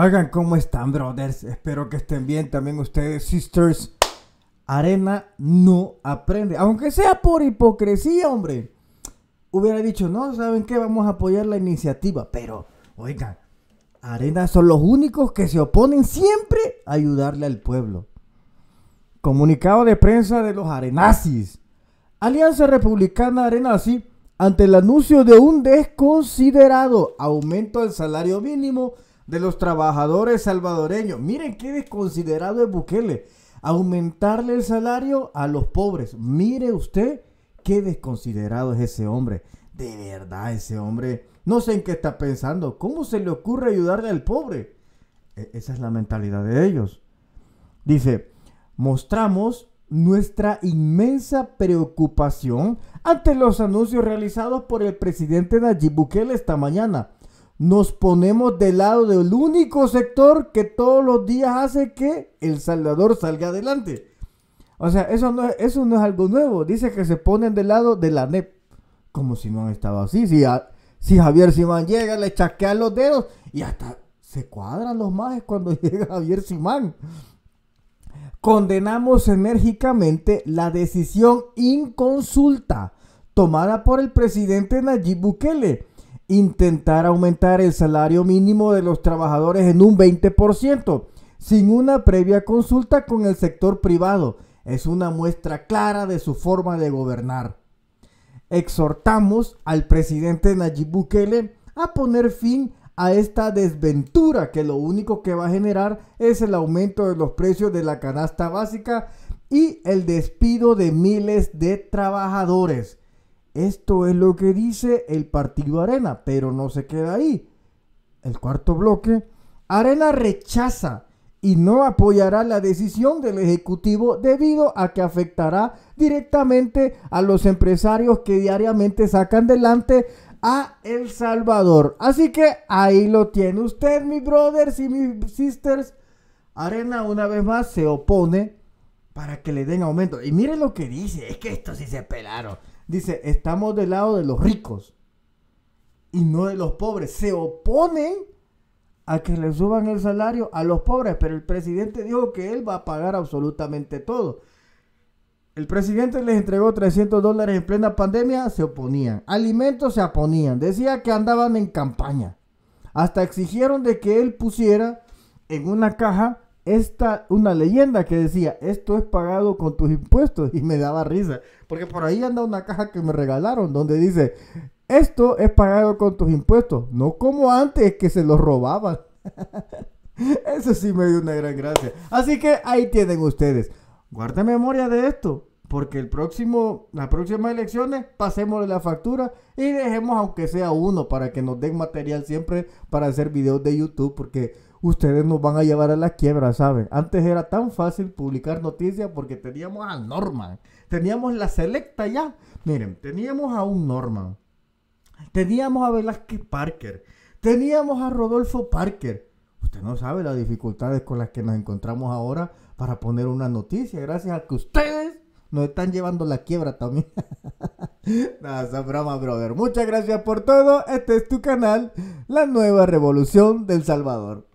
Oigan, ¿cómo están, brothers? Espero que estén bien también ustedes, sisters. Arena no aprende, aunque sea por hipocresía, hombre. Hubiera dicho, no, ¿saben qué? Vamos a apoyar la iniciativa, pero, oigan, Arena son los únicos que se oponen siempre a ayudarle al pueblo. Comunicado de prensa de los arenazis. Alianza Republicana Arenazi, ante el anuncio de un desconsiderado aumento del salario mínimo de los trabajadores salvadoreños. Miren qué desconsiderado es Bukele. Aumentarle el salario a los pobres. Mire usted qué desconsiderado es ese hombre. De verdad, ese hombre. No sé en qué está pensando. ¿Cómo se le ocurre ayudarle al pobre? E-, esa es la mentalidad de ellos. Dice, mostramos nuestra inmensa preocupación ante los anuncios realizados por el presidente Nayib Bukele esta mañana nos ponemos del lado del único sector que todos los días hace que El Salvador salga adelante. O sea, eso no, es, eso no es algo nuevo. Dice que se ponen del lado de la NEP. Como si no han estado así. Si, si Javier Simán llega, le chasquean los dedos y hasta se cuadran los majes cuando llega Javier Simán. Condenamos enérgicamente la decisión inconsulta tomada por el presidente Nayib Bukele intentar aumentar el salario mínimo de los trabajadores en un 20%, sin una previa consulta con el sector privado. Es una muestra clara de su forma de gobernar. Exhortamos al presidente Nayib Bukele a poner fin a esta desventura que lo único que va a generar es el aumento de los precios de la canasta básica y el despido de miles de trabajadores. Esto es lo que dice el partido Arena, pero no se queda ahí. El cuarto bloque, Arena rechaza y no apoyará la decisión del Ejecutivo debido a que afectará directamente a los empresarios que diariamente sacan delante a El Salvador. Así que ahí lo tiene usted, mis brothers y mis sisters. Arena una vez más se opone para que le den aumento. Y miren lo que dice, es que esto sí se pelaron. Dice, estamos del lado de los ricos y no de los pobres. Se oponen a que le suban el salario a los pobres, pero el presidente dijo que él va a pagar absolutamente todo. El presidente les entregó 300 dólares en plena pandemia, se oponían. Alimentos se oponían. Decía que andaban en campaña. Hasta exigieron de que él pusiera en una caja esta, una leyenda que decía, esto es pagado con tus impuestos. Y me daba risa. Porque por ahí anda una caja que me regalaron donde dice, esto es pagado con tus impuestos. No como antes que se los robaban. Eso sí me dio una gran gracia. Así que ahí tienen ustedes. guarden memoria de esto. Porque el próximo, las próximas elecciones, pasemos la factura y dejemos aunque sea uno para que nos den material siempre para hacer videos de YouTube. Porque ustedes nos van a llevar a la quiebra, ¿saben? Antes era tan fácil publicar noticias porque teníamos a Norman, teníamos la selecta ya. Miren, teníamos a un Norman, teníamos a Velázquez Parker, teníamos a Rodolfo Parker. Usted no sabe las dificultades con las que nos encontramos ahora para poner una noticia, gracias a que ustedes nos están llevando la quiebra también. Nada, no, brother. Muchas gracias por todo. Este es tu canal, La Nueva Revolución del Salvador.